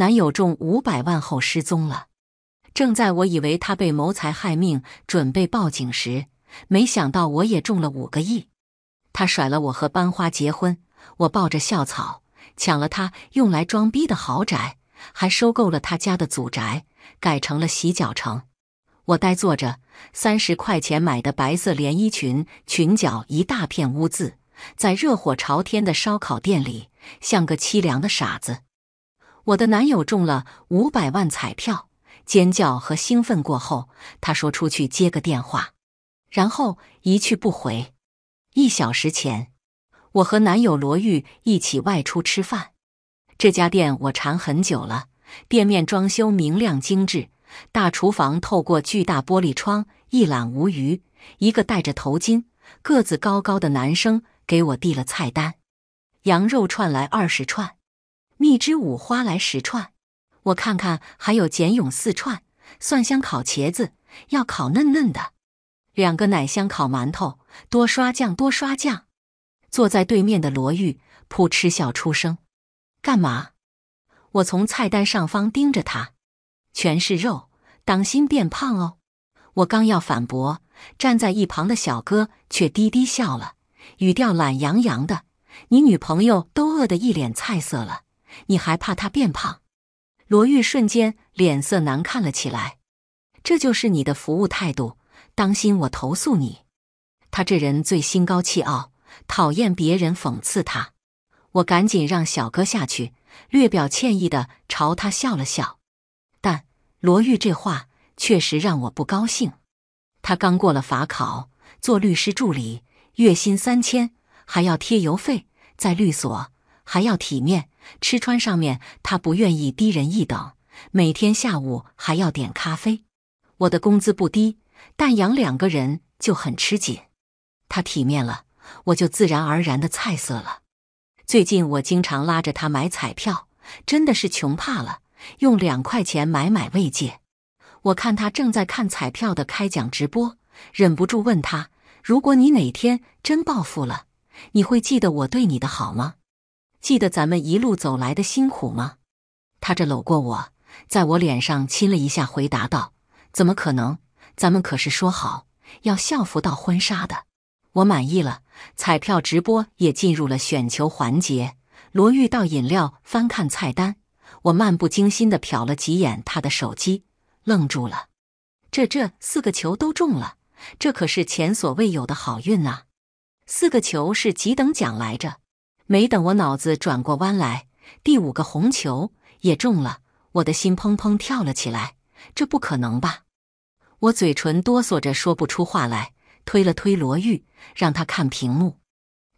男友中五百万后失踪了，正在我以为他被谋财害命，准备报警时，没想到我也中了五个亿。他甩了我和班花结婚，我抱着校草抢了他用来装逼的豪宅，还收购了他家的祖宅，改成了洗脚城。我呆坐着，三十块钱买的白色连衣裙，裙角一大片污渍，在热火朝天的烧烤店里，像个凄凉的傻子。我的男友中了五百万彩票，尖叫和兴奋过后，他说出去接个电话，然后一去不回。一小时前，我和男友罗玉一起外出吃饭，这家店我馋很久了。店面装修明亮精致，大厨房透过巨大玻璃窗一览无余。一个戴着头巾、个子高高的男生给我递了菜单，羊肉串来二十串。蜜汁五花来十串，我看看还有茧蛹四串，蒜香烤茄子要烤嫩嫩的，两个奶香烤馒头，多刷酱多刷酱。坐在对面的罗玉扑哧笑出声，干嘛？我从菜单上方盯着他，全是肉，当心变胖哦。我刚要反驳，站在一旁的小哥却低低笑了，语调懒洋洋的：“你女朋友都饿得一脸菜色了。”你还怕他变胖？罗玉瞬间脸色难看了起来。这就是你的服务态度，当心我投诉你！他这人最心高气傲，讨厌别人讽刺他。我赶紧让小哥下去，略表歉意的朝他笑了笑。但罗玉这话确实让我不高兴。他刚过了法考，做律师助理，月薪三千，还要贴油费，在律所。还要体面，吃穿上面他不愿意低人一等。每天下午还要点咖啡。我的工资不低，但养两个人就很吃紧。他体面了，我就自然而然的菜色了。最近我经常拉着他买彩票，真的是穷怕了，用两块钱买买慰藉。我看他正在看彩票的开奖直播，忍不住问他：“如果你哪天真暴富了，你会记得我对你的好吗？”记得咱们一路走来的辛苦吗？他这搂过我，在我脸上亲了一下，回答道：“怎么可能？咱们可是说好要校服到婚纱的。”我满意了，彩票直播也进入了选球环节。罗玉倒饮料，翻看菜单，我漫不经心的瞟了几眼他的手机，愣住了。这这四个球都中了，这可是前所未有的好运啊！四个球是几等奖来着？没等我脑子转过弯来，第五个红球也中了，我的心砰砰跳了起来。这不可能吧？我嘴唇哆嗦着说不出话来，推了推罗玉，让他看屏幕。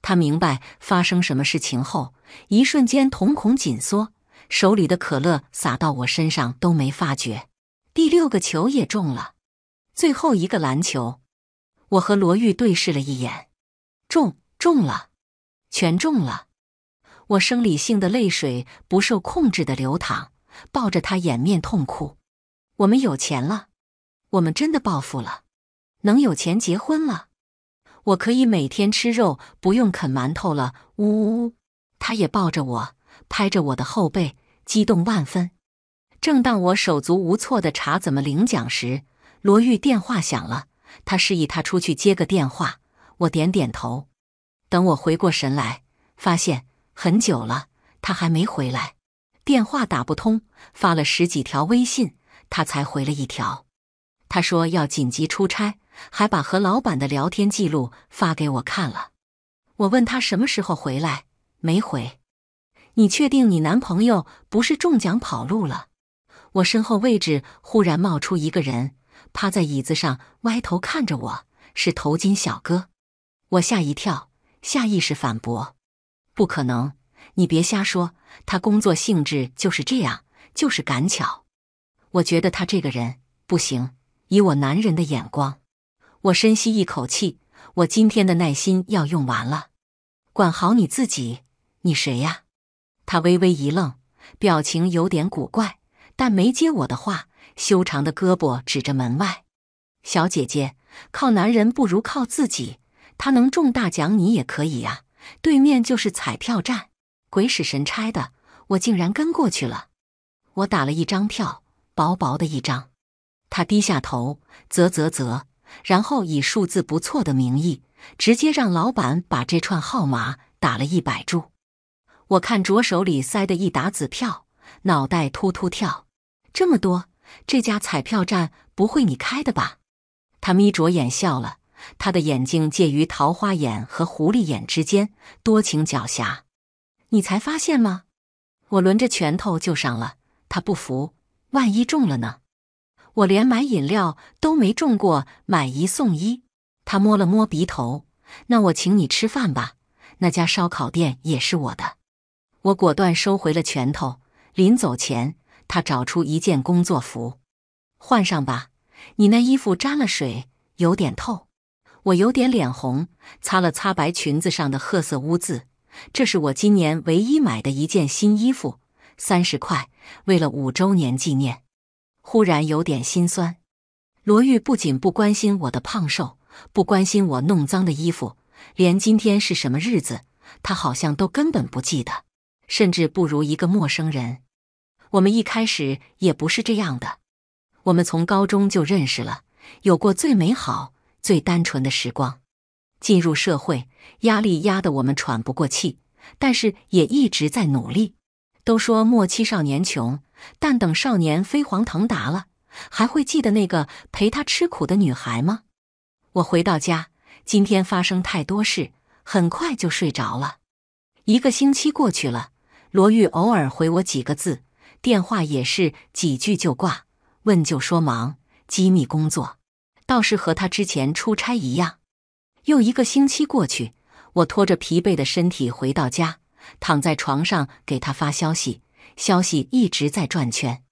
他明白发生什么事情后，一瞬间瞳孔紧缩，手里的可乐洒到我身上都没发觉。第六个球也中了，最后一个篮球，我和罗玉对视了一眼，中中了。全中了，我生理性的泪水不受控制的流淌，抱着他掩面痛哭。我们有钱了，我们真的暴富了，能有钱结婚了，我可以每天吃肉，不用啃馒头了。呜呜，呜！他也抱着我，拍着我的后背，激动万分。正当我手足无措的查怎么领奖时，罗玉电话响了，他示意他出去接个电话，我点点头。等我回过神来，发现很久了，他还没回来，电话打不通，发了十几条微信，他才回了一条。他说要紧急出差，还把和老板的聊天记录发给我看了。我问他什么时候回来，没回。你确定你男朋友不是中奖跑路了？我身后位置忽然冒出一个人，趴在椅子上歪头看着我，是头巾小哥。我吓一跳。下意识反驳：“不可能，你别瞎说。他工作性质就是这样，就是赶巧。我觉得他这个人不行，以我男人的眼光。”我深吸一口气，我今天的耐心要用完了。管好你自己，你谁呀？他微微一愣，表情有点古怪，但没接我的话。修长的胳膊指着门外：“小姐姐，靠男人不如靠自己。”他能中大奖，你也可以呀！对面就是彩票站，鬼使神差的，我竟然跟过去了。我打了一张票，薄薄的一张。他低下头，啧啧啧，然后以数字不错的名义，直接让老板把这串号码打了一百注。我看着手里塞的一沓子票，脑袋突突跳。这么多，这家彩票站不会你开的吧？他眯着眼笑了。他的眼睛介于桃花眼和狐狸眼之间，多情狡黠。你才发现吗？我抡着拳头就上了，他不服，万一中了呢？我连买饮料都没中过，买一送一。他摸了摸鼻头，那我请你吃饭吧，那家烧烤店也是我的。我果断收回了拳头。临走前，他找出一件工作服，换上吧，你那衣服沾了水，有点透。我有点脸红，擦了擦白裙子上的褐色污渍。这是我今年唯一买的一件新衣服，三十块，为了五周年纪念。忽然有点心酸。罗玉不仅不关心我的胖瘦，不关心我弄脏的衣服，连今天是什么日子，他好像都根本不记得，甚至不如一个陌生人。我们一开始也不是这样的，我们从高中就认识了，有过最美好。最单纯的时光，进入社会，压力压得我们喘不过气，但是也一直在努力。都说莫欺少年穷，但等少年飞黄腾达了，还会记得那个陪他吃苦的女孩吗？我回到家，今天发生太多事，很快就睡着了。一个星期过去了，罗玉偶尔回我几个字，电话也是几句就挂，问就说忙，机密工作。倒是和他之前出差一样，又一个星期过去，我拖着疲惫的身体回到家，躺在床上给他发消息，消息一直在转圈。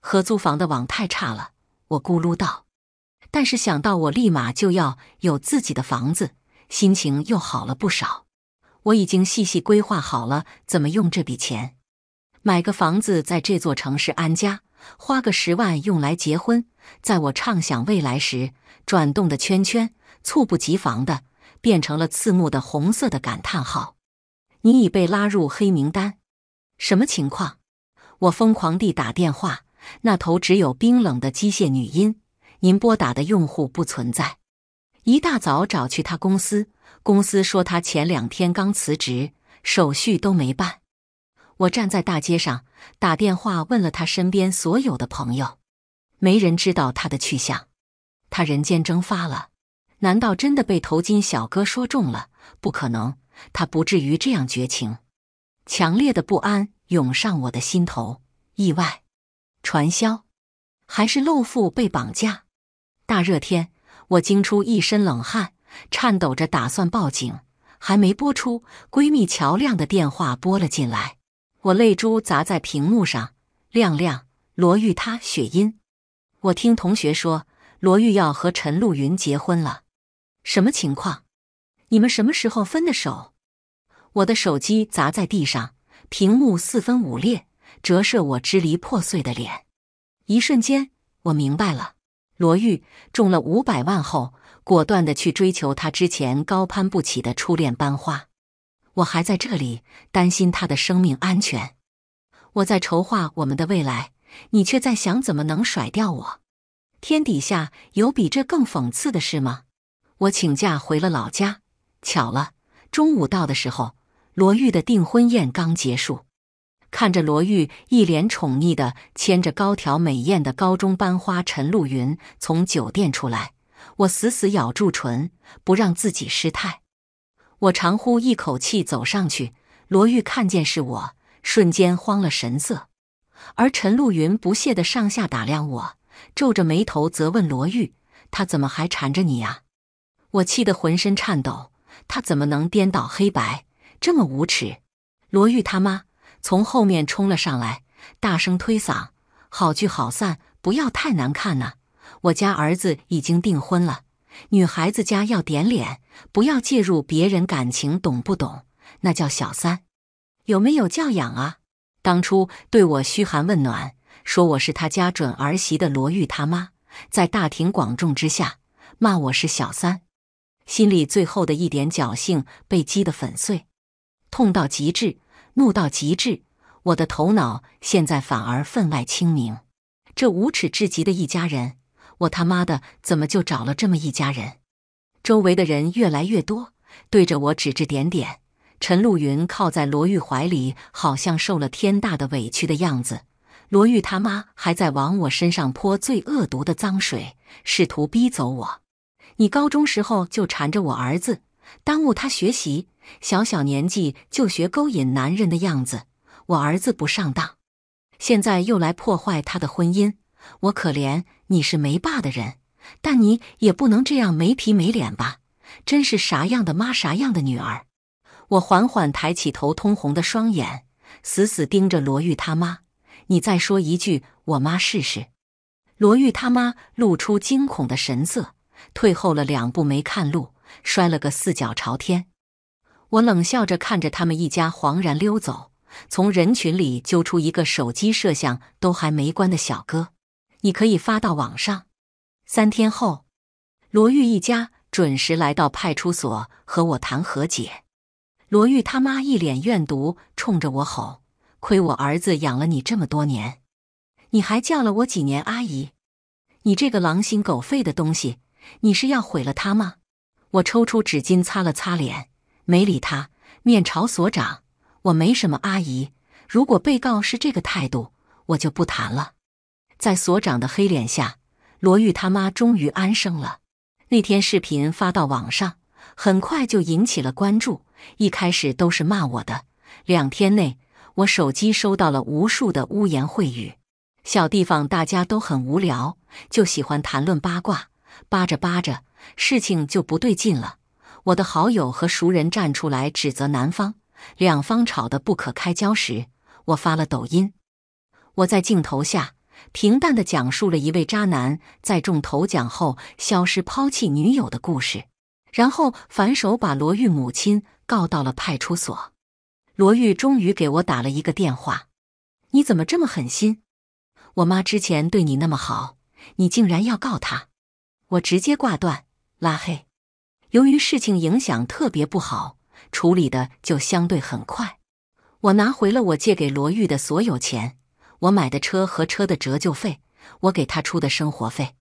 合租房的网太差了，我咕噜道。但是想到我立马就要有自己的房子，心情又好了不少。我已经细细规划好了怎么用这笔钱，买个房子在这座城市安家，花个十万用来结婚。在我畅想未来时。转动的圈圈，猝不及防的变成了刺目的红色的感叹号。你已被拉入黑名单，什么情况？我疯狂地打电话，那头只有冰冷的机械女音：“您拨打的用户不存在。”一大早找去他公司，公司说他前两天刚辞职，手续都没办。我站在大街上打电话问了他身边所有的朋友，没人知道他的去向。他人间蒸发了，难道真的被头巾小哥说中了？不可能，他不至于这样绝情。强烈的不安涌上我的心头。意外，传销，还是漏富被绑架？大热天，我惊出一身冷汗，颤抖着打算报警，还没拨出，闺蜜乔亮的电话拨了进来。我泪珠砸在屏幕上。亮亮，罗玉，他雪音，我听同学说。罗玉要和陈露云结婚了，什么情况？你们什么时候分的手？我的手机砸在地上，屏幕四分五裂，折射我支离破碎的脸。一瞬间，我明白了：罗玉中了五百万后，果断的去追求他之前高攀不起的初恋班花。我还在这里担心他的生命安全，我在筹划我们的未来，你却在想怎么能甩掉我。天底下有比这更讽刺的事吗？我请假回了老家，巧了，中午到的时候，罗玉的订婚宴刚结束。看着罗玉一脸宠溺的牵着高挑美艳的高中班花陈露云从酒店出来，我死死咬住唇，不让自己失态。我长呼一口气走上去，罗玉看见是我，瞬间慌了神色，而陈露云不屑的上下打量我。皱着眉头责问罗玉：“他怎么还缠着你啊？”我气得浑身颤抖。他怎么能颠倒黑白，这么无耻！罗玉他妈从后面冲了上来，大声推搡：“好聚好散，不要太难看呐！我家儿子已经订婚了，女孩子家要点脸，不要介入别人感情，懂不懂？那叫小三，有没有教养啊？当初对我嘘寒问暖。”说我是他家准儿媳的罗玉他妈，在大庭广众之下骂我是小三，心里最后的一点侥幸被击得粉碎，痛到极致，怒到极致。我的头脑现在反而分外清明。这无耻至极的一家人，我他妈的怎么就找了这么一家人？周围的人越来越多，对着我指指点点。陈露云靠在罗玉怀里，好像受了天大的委屈的样子。罗玉他妈还在往我身上泼最恶毒的脏水，试图逼走我。你高中时候就缠着我儿子，耽误他学习，小小年纪就学勾引男人的样子。我儿子不上当，现在又来破坏他的婚姻。我可怜你是没爸的人，但你也不能这样没皮没脸吧？真是啥样的妈啥样的女儿。我缓缓抬起头，通红的双眼死死盯着罗玉他妈。你再说一句，我妈试试。罗玉他妈露出惊恐的神色，退后了两步，没看路，摔了个四脚朝天。我冷笑着看着他们一家惶然溜走，从人群里揪出一个手机摄像都还没关的小哥，你可以发到网上。三天后，罗玉一家准时来到派出所和我谈和解。罗玉他妈一脸怨毒，冲着我吼。亏我儿子养了你这么多年，你还叫了我几年阿姨，你这个狼心狗肺的东西，你是要毁了他吗？我抽出纸巾擦了擦脸，没理他，面朝所长，我没什么阿姨。如果被告是这个态度，我就不谈了。在所长的黑脸下，罗玉他妈终于安生了。那天视频发到网上，很快就引起了关注，一开始都是骂我的，两天内。我手机收到了无数的污言秽语。小地方大家都很无聊，就喜欢谈论八卦，扒着扒着，事情就不对劲了。我的好友和熟人站出来指责男方，两方吵得不可开交时，我发了抖音。我在镜头下平淡的讲述了一位渣男在中头奖后消失抛弃女友的故事，然后反手把罗玉母亲告到了派出所。罗玉终于给我打了一个电话，你怎么这么狠心？我妈之前对你那么好，你竟然要告她？我直接挂断，拉黑。由于事情影响特别不好，处理的就相对很快。我拿回了我借给罗玉的所有钱，我买的车和车的折旧费，我给他出的生活费，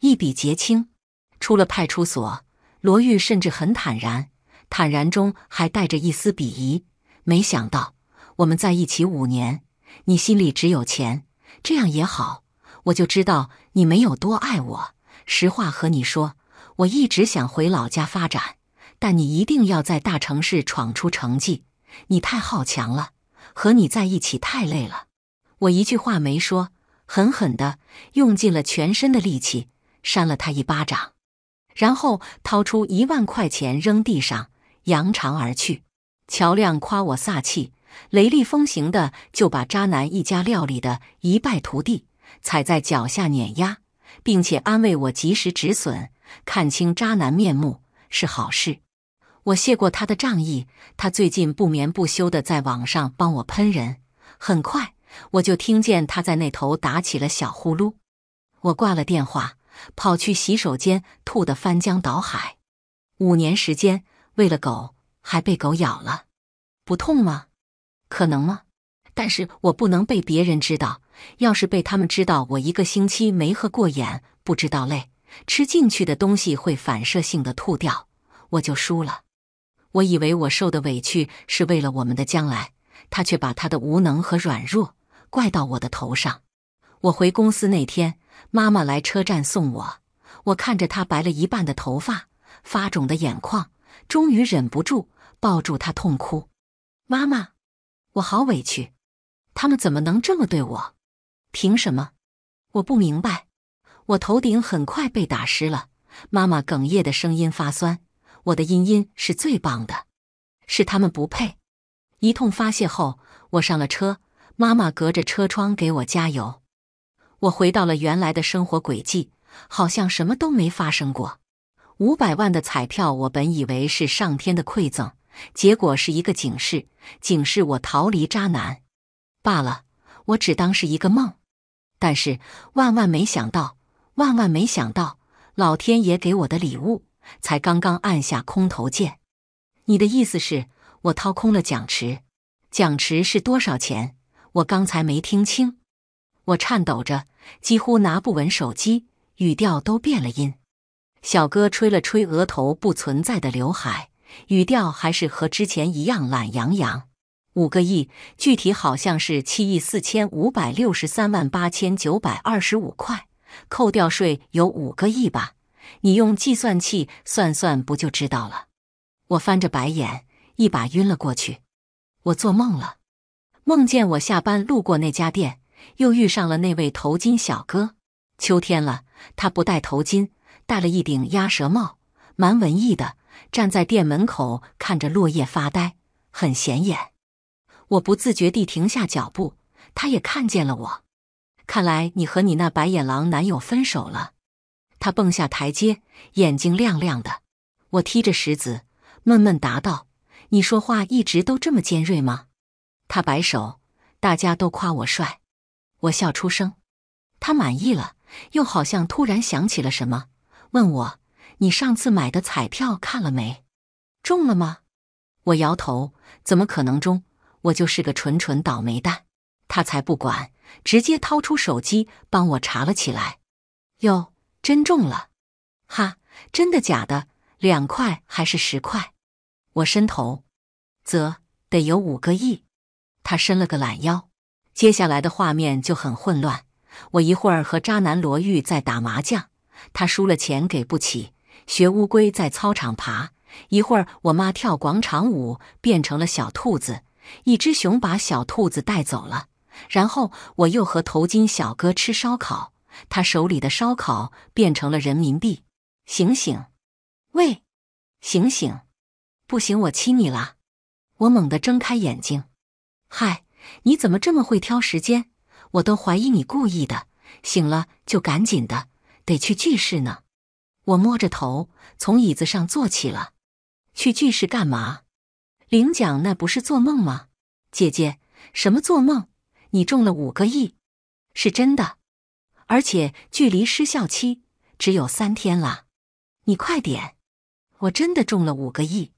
一笔结清。出了派出所，罗玉甚至很坦然，坦然中还带着一丝鄙夷。没想到，我们在一起五年，你心里只有钱，这样也好，我就知道你没有多爱我。实话和你说，我一直想回老家发展，但你一定要在大城市闯出成绩。你太好强了，和你在一起太累了。我一句话没说，狠狠的用尽了全身的力气扇了他一巴掌，然后掏出一万块钱扔地上，扬长而去。乔亮夸我撒气，雷厉风行的就把渣男一家料理的一败涂地，踩在脚下碾压，并且安慰我及时止损，看清渣男面目是好事。我谢过他的仗义，他最近不眠不休的在网上帮我喷人，很快我就听见他在那头打起了小呼噜。我挂了电话，跑去洗手间吐得翻江倒海。五年时间喂了狗。还被狗咬了，不痛吗？可能吗？但是我不能被别人知道。要是被他们知道，我一个星期没合过眼，不知道累，吃进去的东西会反射性的吐掉，我就输了。我以为我受的委屈是为了我们的将来，他却把他的无能和软弱怪到我的头上。我回公司那天，妈妈来车站送我，我看着她白了一半的头发，发肿的眼眶，终于忍不住。抱住他痛哭，妈妈，我好委屈，他们怎么能这么对我？凭什么？我不明白。我头顶很快被打湿了，妈妈哽咽的声音发酸。我的茵茵是最棒的，是他们不配。一通发泄后，我上了车，妈妈隔着车窗给我加油。我回到了原来的生活轨迹，好像什么都没发生过。五百万的彩票，我本以为是上天的馈赠。结果是一个警示，警示我逃离渣男，罢了，我只当是一个梦。但是万万没想到，万万没想到，老天爷给我的礼物才刚刚按下空投键。你的意思是，我掏空了奖池？奖池是多少钱？我刚才没听清。我颤抖着，几乎拿不稳手机，语调都变了音。小哥吹了吹额头不存在的刘海。语调还是和之前一样懒洋洋。五个亿，具体好像是七亿四千五百六十三万八千九百二十五块，扣掉税有五个亿吧？你用计算器算算不就知道了？我翻着白眼，一把晕了过去。我做梦了，梦见我下班路过那家店，又遇上了那位头巾小哥。秋天了，他不戴头巾，戴了一顶鸭舌帽，蛮文艺的。站在店门口看着落叶发呆，很显眼。我不自觉地停下脚步，他也看见了我。看来你和你那白眼狼男友分手了。他蹦下台阶，眼睛亮亮的。我踢着石子，闷闷答道：“你说话一直都这么尖锐吗？”他摆手：“大家都夸我帅。”我笑出声，他满意了，又好像突然想起了什么，问我。你上次买的彩票看了没？中了吗？我摇头，怎么可能中？我就是个纯纯倒霉蛋。他才不管，直接掏出手机帮我查了起来。哟，真中了！哈，真的假的？两块还是十块？我伸头，则得有五个亿。他伸了个懒腰，接下来的画面就很混乱。我一会儿和渣男罗玉在打麻将，他输了钱给不起。学乌龟在操场爬，一会儿我妈跳广场舞变成了小兔子，一只熊把小兔子带走了。然后我又和头巾小哥吃烧烤，他手里的烧烤变成了人民币。醒醒，喂，醒醒，不行我亲你啦！我猛地睁开眼睛，嗨，你怎么这么会挑时间？我都怀疑你故意的。醒了就赶紧的，得去剧室呢。我摸着头，从椅子上坐起了。去巨市干嘛？领奖？那不是做梦吗？姐姐，什么做梦？你中了五个亿，是真的，而且距离失效期只有三天了。你快点！我真的中了五个亿。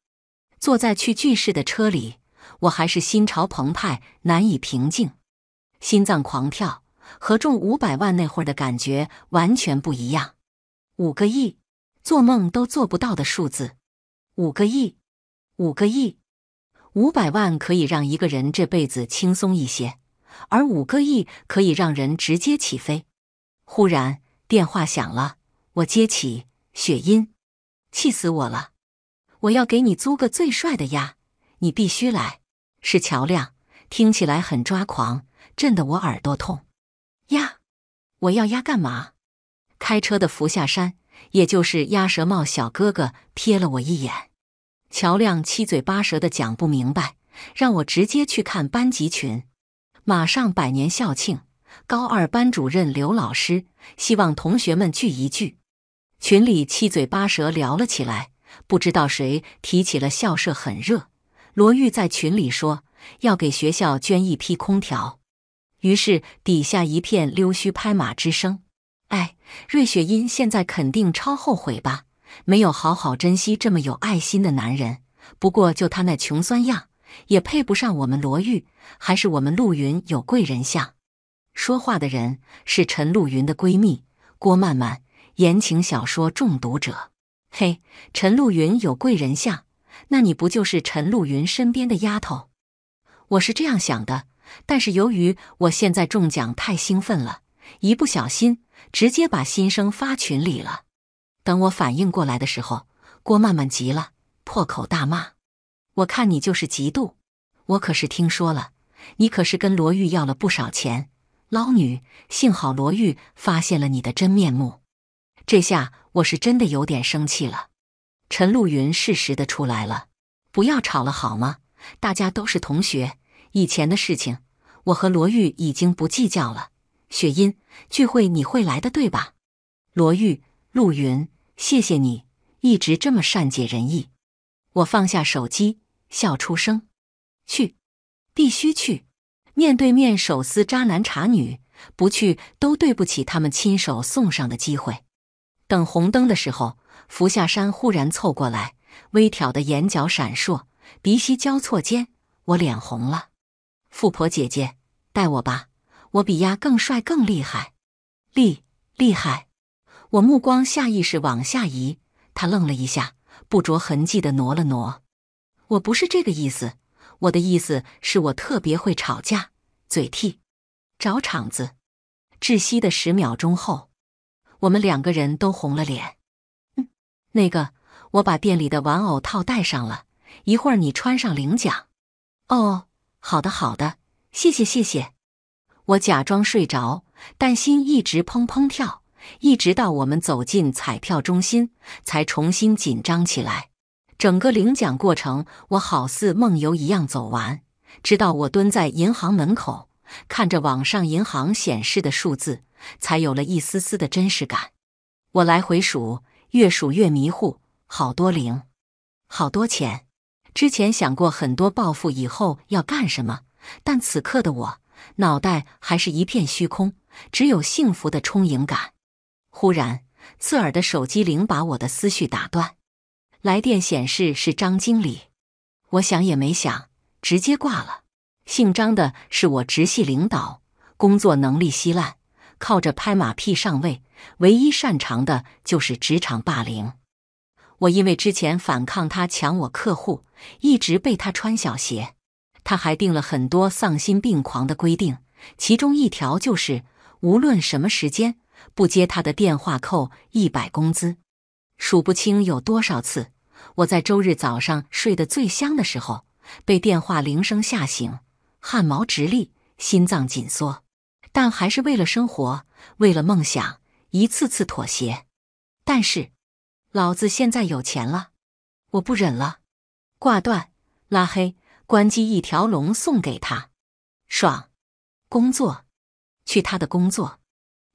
坐在去巨市的车里，我还是心潮澎湃，难以平静，心脏狂跳，和中五百万那会儿的感觉完全不一样。五个亿，做梦都做不到的数字。五个亿，五个亿，五百万可以让一个人这辈子轻松一些，而五个亿可以让人直接起飞。忽然电话响了，我接起，雪音，气死我了！我要给你租个最帅的鸭，你必须来。是乔亮，听起来很抓狂，震得我耳朵痛。呀，我要鸭干嘛？开车的扶下山，也就是鸭舌帽小哥哥瞥了我一眼。乔亮七嘴八舌的讲不明白，让我直接去看班级群。马上百年校庆，高二班主任刘老师希望同学们聚一聚。群里七嘴八舌聊了起来，不知道谁提起了校舍很热。罗玉在群里说要给学校捐一批空调，于是底下一片溜须拍马之声。哎，瑞雪音现在肯定超后悔吧，没有好好珍惜这么有爱心的男人。不过就他那穷酸样，也配不上我们罗玉。还是我们陆云有贵人相。说话的人是陈陆云的闺蜜郭曼曼。言情小说中毒者。嘿，陈陆云有贵人相，那你不就是陈陆云身边的丫头？我是这样想的，但是由于我现在中奖太兴奋了，一不小心。直接把新生发群里了。等我反应过来的时候，郭曼曼急了，破口大骂：“我看你就是嫉妒！我可是听说了，你可是跟罗玉要了不少钱，捞女。幸好罗玉发现了你的真面目，这下我是真的有点生气了。”陈露云适时的出来了：“不要吵了好吗？大家都是同学，以前的事情，我和罗玉已经不计较了。”雪音聚会你会来的，对吧？罗玉、陆云，谢谢你一直这么善解人意。我放下手机，笑出声。去，必须去，面对面手撕渣男茶女，不去都对不起他们亲手送上的机会。等红灯的时候，福下山忽然凑过来，微挑的眼角闪烁，鼻息交错间，我脸红了。富婆姐姐，带我吧。我比鸭更帅，更厉害，厉厉害！我目光下意识往下移，他愣了一下，不着痕迹地挪了挪。我不是这个意思，我的意思是我特别会吵架，嘴替，找场子。窒息的十秒钟后，我们两个人都红了脸。嗯，那个，我把店里的玩偶套带上了，一会儿你穿上领奖。哦，好的好的，谢谢谢谢。我假装睡着，但心一直砰砰跳，一直到我们走进彩票中心，才重新紧张起来。整个领奖过程，我好似梦游一样走完，直到我蹲在银行门口，看着网上银行显示的数字，才有了一丝丝的真实感。我来回数，越数越迷糊，好多零，好多钱。之前想过很多，暴富以后要干什么，但此刻的我。脑袋还是一片虚空，只有幸福的充盈感。忽然，刺耳的手机铃把我的思绪打断。来电显示是张经理，我想也没想，直接挂了。姓张的是我直系领导，工作能力稀烂，靠着拍马屁上位，唯一擅长的就是职场霸凌。我因为之前反抗他抢我客户，一直被他穿小鞋。他还定了很多丧心病狂的规定，其中一条就是无论什么时间不接他的电话扣一百工资。数不清有多少次，我在周日早上睡得最香的时候被电话铃声吓醒，汗毛直立，心脏紧缩，但还是为了生活，为了梦想，一次次妥协。但是，老子现在有钱了，我不忍了，挂断，拉黑。关机一条龙送给他，爽！工作，去他的工作！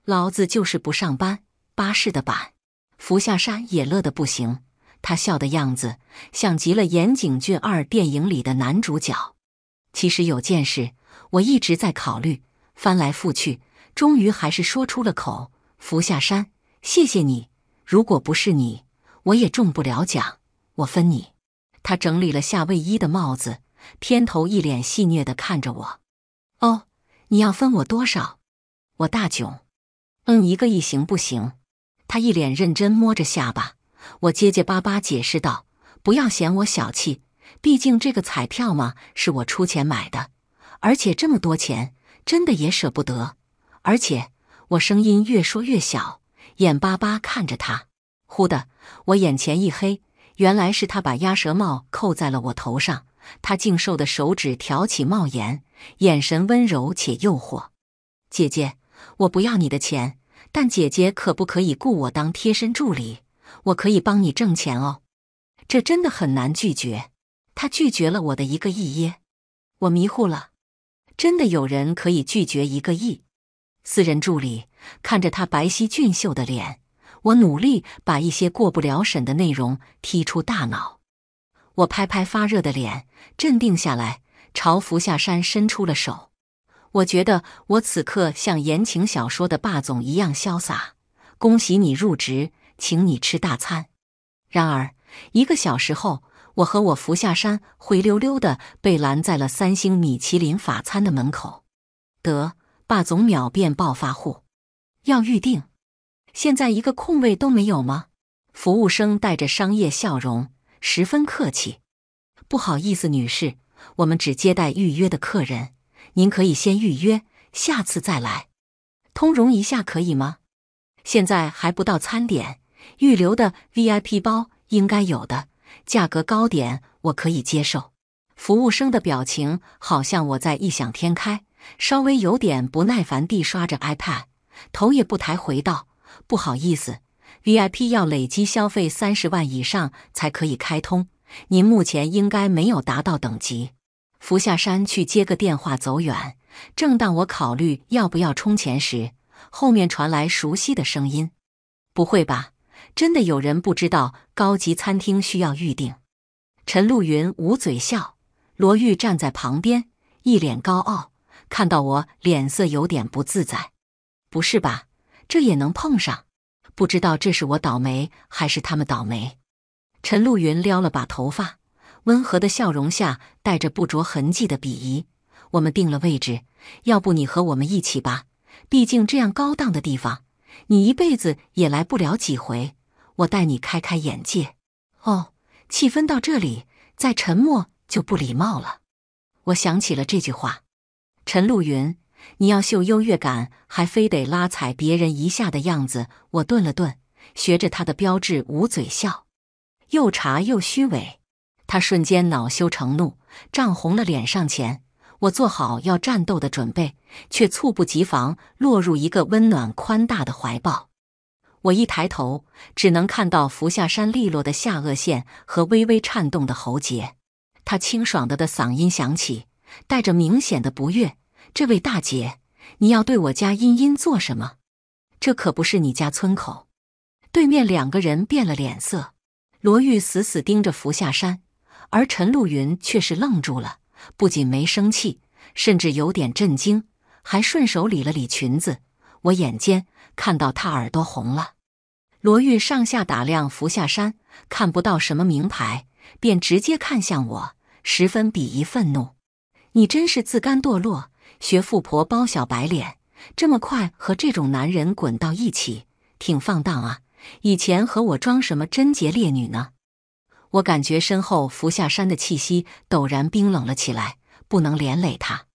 老子就是不上班，巴适的板！福下山也乐得不行，他笑的样子像极了岩井俊二电影里的男主角。其实有件事我一直在考虑，翻来覆去，终于还是说出了口。福下山，谢谢你！如果不是你，我也中不了奖，我分你。他整理了夏威夷的帽子。偏头一脸戏谑的看着我，哦，你要分我多少？我大囧，嗯，一个亿行不行？他一脸认真摸着下巴，我结结巴巴解释道：“不要嫌我小气，毕竟这个彩票嘛，是我出钱买的，而且这么多钱，真的也舍不得。”而且我声音越说越小，眼巴巴看着他。忽的，我眼前一黑，原来是他把鸭舌帽扣在了我头上。他净瘦的手指挑起帽檐，眼神温柔且诱惑。姐姐，我不要你的钱，但姐姐可不可以雇我当贴身助理？我可以帮你挣钱哦。这真的很难拒绝。他拒绝了我的一个亿耶！我迷糊了，真的有人可以拒绝一个亿？私人助理看着他白皙俊秀的脸，我努力把一些过不了审的内容踢出大脑。我拍拍发热的脸，镇定下来，朝服下山伸出了手。我觉得我此刻像言情小说的霸总一样潇洒。恭喜你入职，请你吃大餐。然而，一个小时后，我和我服下山灰溜溜的被拦在了三星米其林法餐的门口。得，霸总秒变暴发户。要预定。现在一个空位都没有吗？服务生带着商业笑容。十分客气，不好意思，女士，我们只接待预约的客人。您可以先预约，下次再来，通融一下可以吗？现在还不到餐点，预留的 VIP 包应该有的，价格高点我可以接受。服务生的表情好像我在异想天开，稍微有点不耐烦地刷着 iPad，头也不抬回道：“不好意思。” VIP 要累积消费三十万以上才可以开通，您目前应该没有达到等级。扶下山去接个电话，走远。正当我考虑要不要充钱时，后面传来熟悉的声音。不会吧？真的有人不知道高级餐厅需要预定？”陈露云捂嘴笑，罗玉站在旁边一脸高傲，看到我脸色有点不自在。不是吧？这也能碰上？不知道这是我倒霉还是他们倒霉。陈露云撩了把头发，温和的笑容下带着不着痕迹的鄙夷。我们定了位置，要不你和我们一起吧？毕竟这样高档的地方，你一辈子也来不了几回，我带你开开眼界。哦，气氛到这里再沉默就不礼貌了。我想起了这句话，陈露云。你要秀优越感，还非得拉踩别人一下的样子。我顿了顿，学着他的标志捂嘴笑，又茶又虚伪。他瞬间恼羞成怒，涨红了脸上前。我做好要战斗的准备，却猝不及防落入一个温暖宽大的怀抱。我一抬头，只能看到伏下山利落的下颚线和微微颤动的喉结。他清爽的的嗓音响起，带着明显的不悦。这位大姐，你要对我家茵茵做什么？这可不是你家村口对面两个人变了脸色。罗玉死死盯着福下山，而陈露云却是愣住了，不仅没生气，甚至有点震惊，还顺手理了理裙子。我眼尖，看到她耳朵红了。罗玉上下打量福下山，看不到什么名牌，便直接看向我，十分鄙夷愤怒：“你真是自甘堕落。”学富婆包小白脸，这么快和这种男人滚到一起，挺放荡啊！以前和我装什么贞洁烈女呢？我感觉身后伏下山的气息陡然冰冷了起来，不能连累他。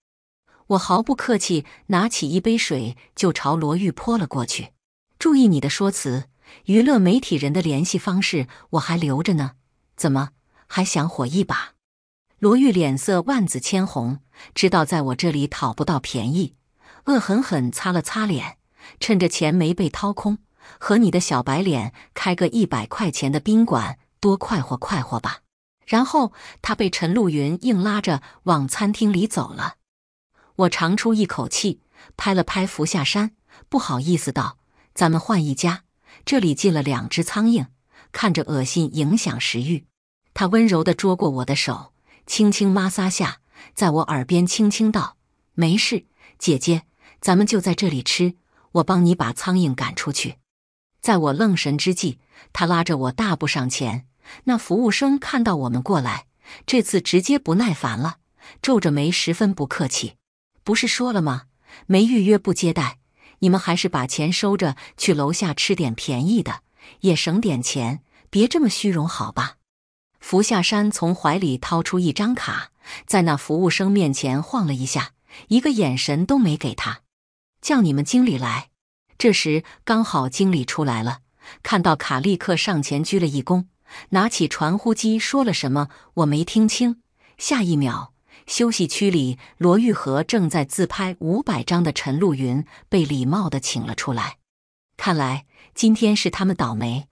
我毫不客气拿起一杯水就朝罗玉泼了过去。注意你的说辞，娱乐媒体人的联系方式我还留着呢，怎么还想火一把？罗玉脸色万紫千红，知道在我这里讨不到便宜，恶狠狠擦了擦脸，趁着钱没被掏空，和你的小白脸开个一百块钱的宾馆，多快活快活吧。然后他被陈露云硬拉着往餐厅里走了。我长出一口气，拍了拍扶下山，不好意思道：“咱们换一家，这里进了两只苍蝇，看着恶心，影响食欲。”他温柔地捉过我的手。轻轻抹撒下，在我耳边轻轻道：“没事，姐姐，咱们就在这里吃，我帮你把苍蝇赶出去。”在我愣神之际，他拉着我大步上前。那服务生看到我们过来，这次直接不耐烦了，皱着眉，十分不客气：“不是说了吗？没预约不接待。你们还是把钱收着，去楼下吃点便宜的，也省点钱，别这么虚荣，好吧？”扶下山，从怀里掏出一张卡，在那服务生面前晃了一下，一个眼神都没给他，叫你们经理来。这时刚好经理出来了，看到卡立刻上前鞠了一躬，拿起传呼机说了什么，我没听清。下一秒，休息区里罗玉和正在自拍五百张的陈露云被礼貌地请了出来。看来今天是他们倒霉。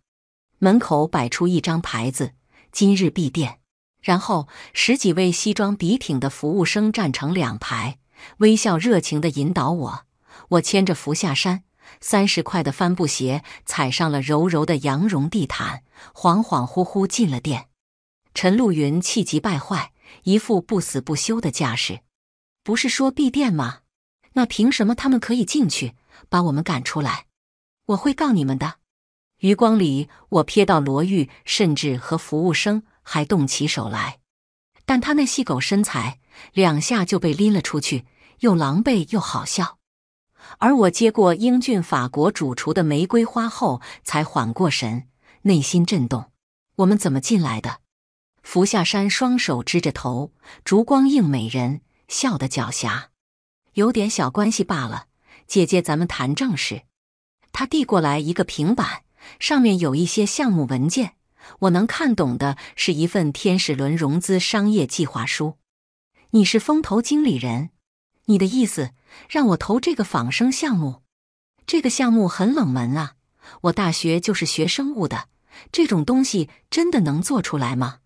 门口摆出一张牌子。今日闭店，然后十几位西装笔挺的服务生站成两排，微笑热情地引导我。我牵着福下山三十块的帆布鞋，踩上了柔柔的羊绒地毯，恍恍惚惚进了店。陈露云气急败坏，一副不死不休的架势。不是说闭店吗？那凭什么他们可以进去，把我们赶出来？我会告你们的。余光里，我瞥到罗玉甚至和服务生还动起手来，但他那细狗身材，两下就被拎了出去，又狼狈又好笑。而我接过英俊法国主厨的玫瑰花后，才缓过神，内心震动：我们怎么进来的？伏下山，双手支着头，烛光映美人，笑得狡黠，有点小关系罢了。姐姐，咱们谈正事。他递过来一个平板。上面有一些项目文件，我能看懂的是一份天使轮融资商业计划书。你是风投经理人，你的意思让我投这个仿生项目？这个项目很冷门啊！我大学就是学生物的，这种东西真的能做出来吗？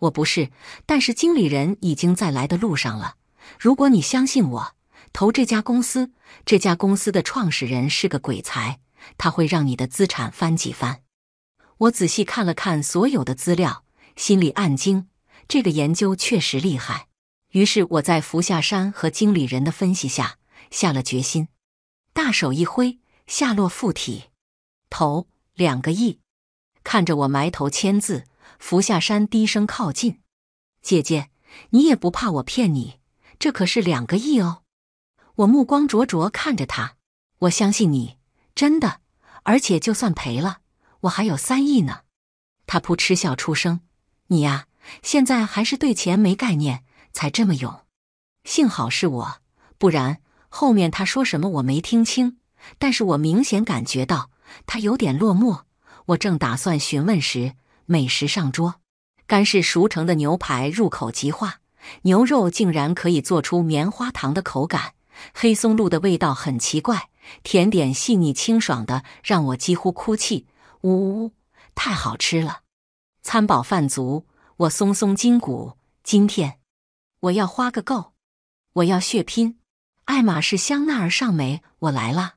我不是，但是经理人已经在来的路上了。如果你相信我，投这家公司。这家公司的创始人是个鬼才。他会让你的资产翻几番。我仔细看了看所有的资料，心里暗惊：这个研究确实厉害。于是我在福下山和经理人的分析下下了决心，大手一挥，下落附体，投两个亿。看着我埋头签字，福下山低声靠近：“姐姐，你也不怕我骗你？这可是两个亿哦！”我目光灼灼看着他，我相信你。真的，而且就算赔了，我还有三亿呢。他扑哧笑出声：“你呀，现在还是对钱没概念，才这么勇。幸好是我，不然后面他说什么我没听清。但是我明显感觉到他有点落寞。我正打算询问时，美食上桌，干式熟成的牛排入口即化，牛肉竟然可以做出棉花糖的口感，黑松露的味道很奇怪。”甜点细腻清爽的，让我几乎哭泣。呜呜，呜，太好吃了！餐饱饭足，我松松筋骨。今天我要花个够，我要血拼！爱马仕、香奈儿上美，我来了！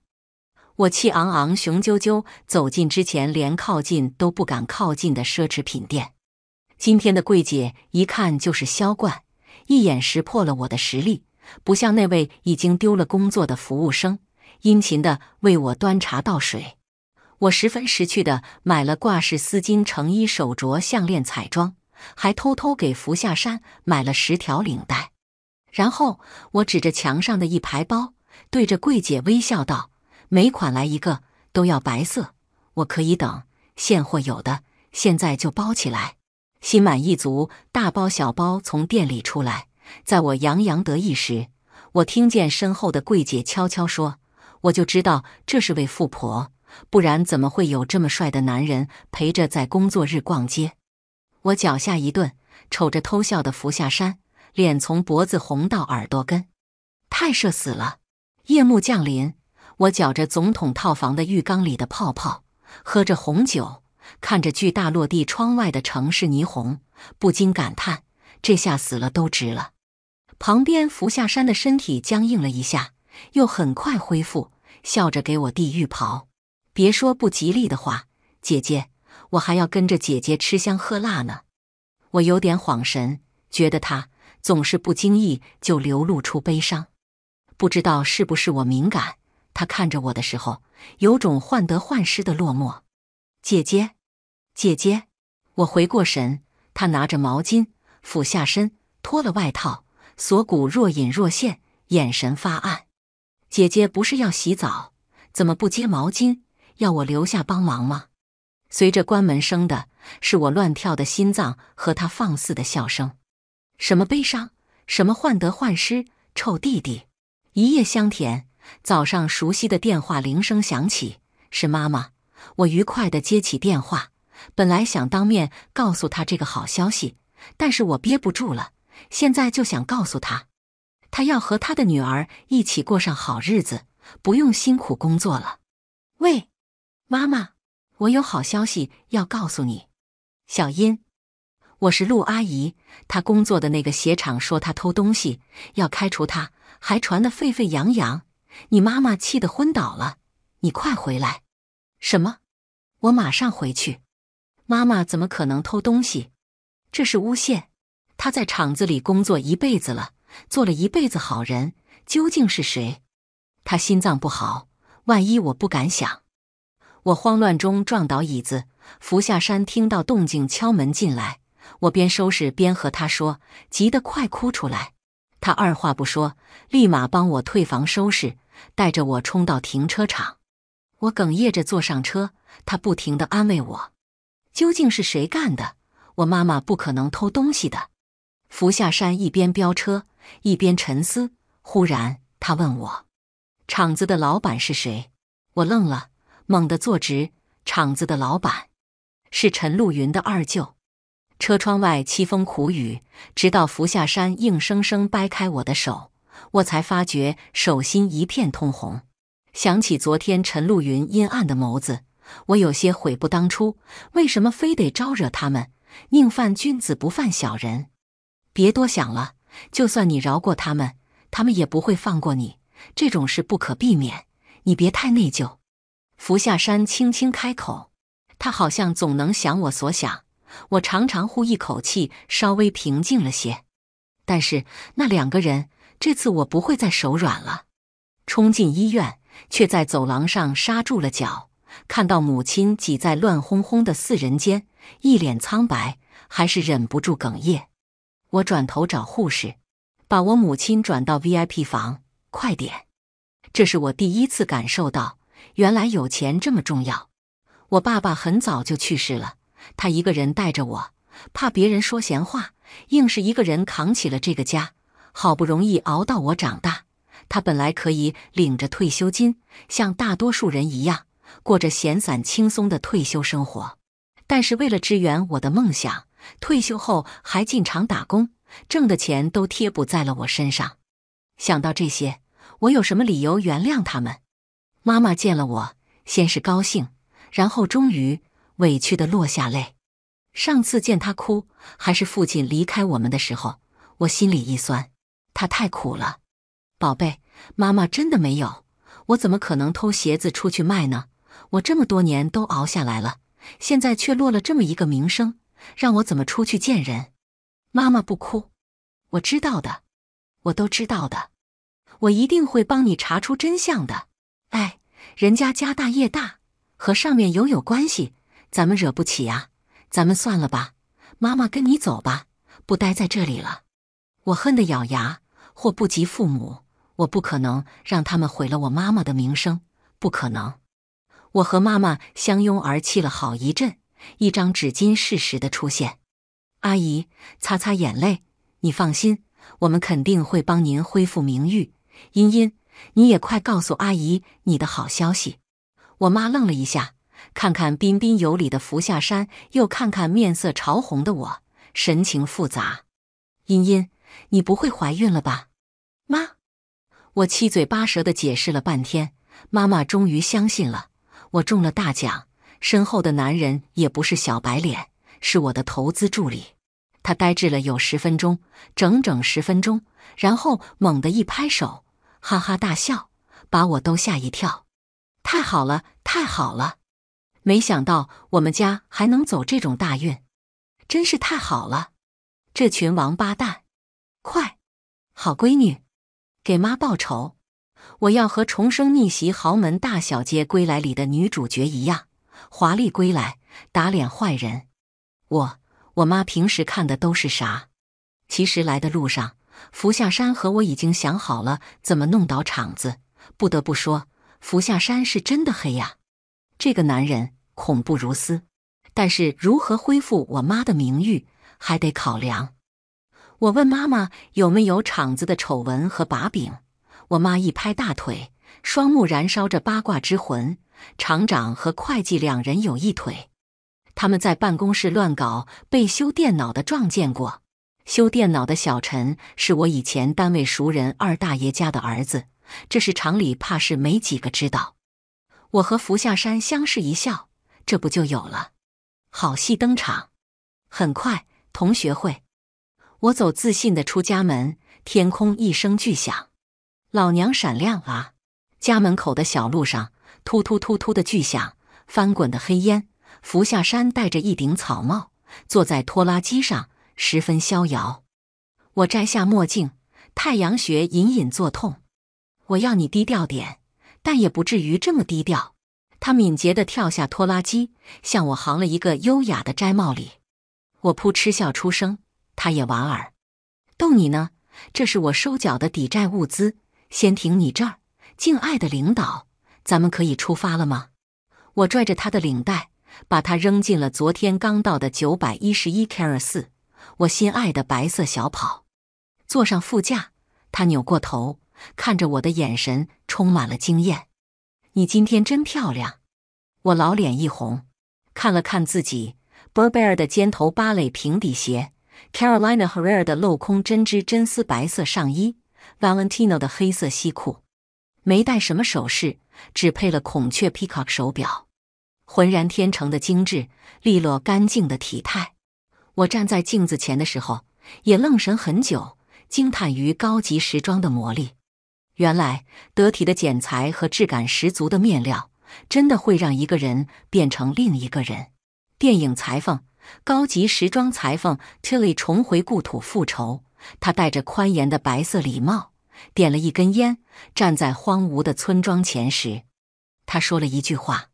我气昂昂、雄赳赳走进之前连靠近都不敢靠近的奢侈品店。今天的柜姐一看就是销冠，一眼识破了我的实力，不像那位已经丢了工作的服务生。殷勤地为我端茶倒水，我十分识趣地买了挂饰、丝巾、成衣、手镯、项链、彩妆，还偷偷给福下山买了十条领带。然后我指着墙上的一排包，对着柜姐微笑道：“每款来一个，都要白色，我可以等，现货有的，现在就包起来。”心满意足，大包小包从店里出来。在我洋洋得意时，我听见身后的柜姐悄悄说。我就知道这是位富婆，不然怎么会有这么帅的男人陪着在工作日逛街？我脚下一顿，瞅着偷笑的服下山，脸从脖子红到耳朵根，太社死了。夜幕降临，我搅着总统套房的浴缸里的泡泡，喝着红酒，看着巨大落地窗外的城市霓虹，不禁感叹：这下死了都值了。旁边服下山的身体僵硬了一下，又很快恢复。笑着给我递浴袍，别说不吉利的话。姐姐，我还要跟着姐姐吃香喝辣呢。我有点恍神，觉得他总是不经意就流露出悲伤，不知道是不是我敏感。他看着我的时候，有种患得患失的落寞。姐姐，姐姐，我回过神，他拿着毛巾，俯下身脱了外套，锁骨若隐若现，眼神发暗。姐姐不是要洗澡，怎么不接毛巾？要我留下帮忙吗？随着关门声的，是我乱跳的心脏和他放肆的笑声。什么悲伤？什么患得患失？臭弟弟！一夜香甜。早上熟悉的电话铃声响起，是妈妈。我愉快的接起电话，本来想当面告诉他这个好消息，但是我憋不住了，现在就想告诉他。他要和他的女儿一起过上好日子，不用辛苦工作了。喂，妈妈，我有好消息要告诉你。小英，我是陆阿姨。她工作的那个鞋厂说她偷东西，要开除她，还传得沸沸扬扬。你妈妈气得昏倒了。你快回来！什么？我马上回去。妈妈怎么可能偷东西？这是诬陷。她在厂子里工作一辈子了。做了一辈子好人，究竟是谁？他心脏不好，万一我不敢想。我慌乱中撞倒椅子，扶下山，听到动静，敲门进来。我边收拾边和他说，急得快哭出来。他二话不说，立马帮我退房收拾，带着我冲到停车场。我哽咽着坐上车，他不停地安慰我。究竟是谁干的？我妈妈不可能偷东西的。福下山一边飙车一边沉思，忽然他问我：“厂子的老板是谁？”我愣了，猛地坐直。厂子的老板是陈露云的二舅。车窗外凄风苦雨，直到福下山硬生生掰开我的手，我才发觉手心一片通红。想起昨天陈露云阴暗的眸子，我有些悔不当初。为什么非得招惹他们？宁犯君子不犯小人。别多想了，就算你饶过他们，他们也不会放过你，这种事不可避免。你别太内疚。”福下山轻轻开口，他好像总能想我所想。我长长呼一口气，稍微平静了些。但是那两个人，这次我不会再手软了。冲进医院，却在走廊上刹住了脚，看到母亲挤在乱哄哄的四人间，一脸苍白，还是忍不住哽咽。我转头找护士，把我母亲转到 VIP 房，快点！这是我第一次感受到，原来有钱这么重要。我爸爸很早就去世了，他一个人带着我，怕别人说闲话，硬是一个人扛起了这个家。好不容易熬到我长大，他本来可以领着退休金，像大多数人一样过着闲散轻松的退休生活，但是为了支援我的梦想。退休后还进厂打工，挣的钱都贴补在了我身上。想到这些，我有什么理由原谅他们？妈妈见了我，先是高兴，然后终于委屈地落下泪。上次见她哭，还是父亲离开我们的时候。我心里一酸，她太苦了。宝贝，妈妈真的没有，我怎么可能偷鞋子出去卖呢？我这么多年都熬下来了，现在却落了这么一个名声。让我怎么出去见人？妈妈不哭，我知道的，我都知道的，我一定会帮你查出真相的。哎，人家家大业大，和上面有有关系，咱们惹不起啊。咱们算了吧，妈妈跟你走吧，不待在这里了。我恨得咬牙，或不及父母，我不可能让他们毁了我妈妈的名声，不可能。我和妈妈相拥而泣了好一阵。一张纸巾适时的出现，阿姨，擦擦眼泪。你放心，我们肯定会帮您恢复名誉。茵茵，你也快告诉阿姨你的好消息。我妈愣了一下，看看彬彬有礼的扶下山，又看看面色潮红的我，神情复杂。茵茵，你不会怀孕了吧？妈，我七嘴八舌的解释了半天，妈妈终于相信了，我中了大奖。身后的男人也不是小白脸，是我的投资助理。他呆滞了有十分钟，整整十分钟，然后猛地一拍手，哈哈大笑，把我都吓一跳。太好了，太好了！没想到我们家还能走这种大运，真是太好了！这群王八蛋，快，好闺女，给妈报仇！我要和《重生逆袭豪门大小姐归来》里的女主角一样。华丽归来，打脸坏人！我我妈平时看的都是啥？其实来的路上，服下山和我已经想好了怎么弄倒场子。不得不说，服下山是真的黑呀，这个男人恐怖如斯。但是如何恢复我妈的名誉，还得考量。我问妈妈有没有厂子的丑闻和把柄，我妈一拍大腿，双目燃烧着八卦之魂。厂长和会计两人有一腿，他们在办公室乱搞，被修电脑的撞见过。修电脑的小陈是我以前单位熟人二大爷家的儿子，这是厂里怕是没几个知道。我和福下山相视一笑，这不就有了？好戏登场。很快，同学会，我走自信的出家门，天空一声巨响，老娘闪亮啊！家门口的小路上。突突突突的巨响，翻滚的黑烟。福下山戴着一顶草帽，坐在拖拉机上，十分逍遥。我摘下墨镜，太阳穴隐隐作痛。我要你低调点，但也不至于这么低调。他敏捷地跳下拖拉机，向我行了一个优雅的摘帽礼。我扑哧笑出声，他也莞尔，逗你呢。这是我收缴的抵债物资，先停你这儿，敬爱的领导。咱们可以出发了吗？我拽着他的领带，把他扔进了昨天刚到的九百一十一 Car 4，我心爱的白色小跑。坐上副驾，他扭过头看着我的眼神充满了惊艳。你今天真漂亮。我老脸一红，看了看自己：Burberry 的尖头芭蕾平底鞋，Carolina Herrera 的镂空针织真丝白色上衣，Valentino 的黑色西裤，没戴什么首饰。只配了孔雀 peacock 手表，浑然天成的精致、利落、干净的体态。我站在镜子前的时候，也愣神很久，惊叹于高级时装的魔力。原来，得体的剪裁和质感十足的面料，真的会让一个人变成另一个人。电影《裁缝》，高级时装裁缝 Tilly 重回故土复仇，他戴着宽檐的白色礼帽。点了一根烟，站在荒芜的村庄前时，他说了一句话。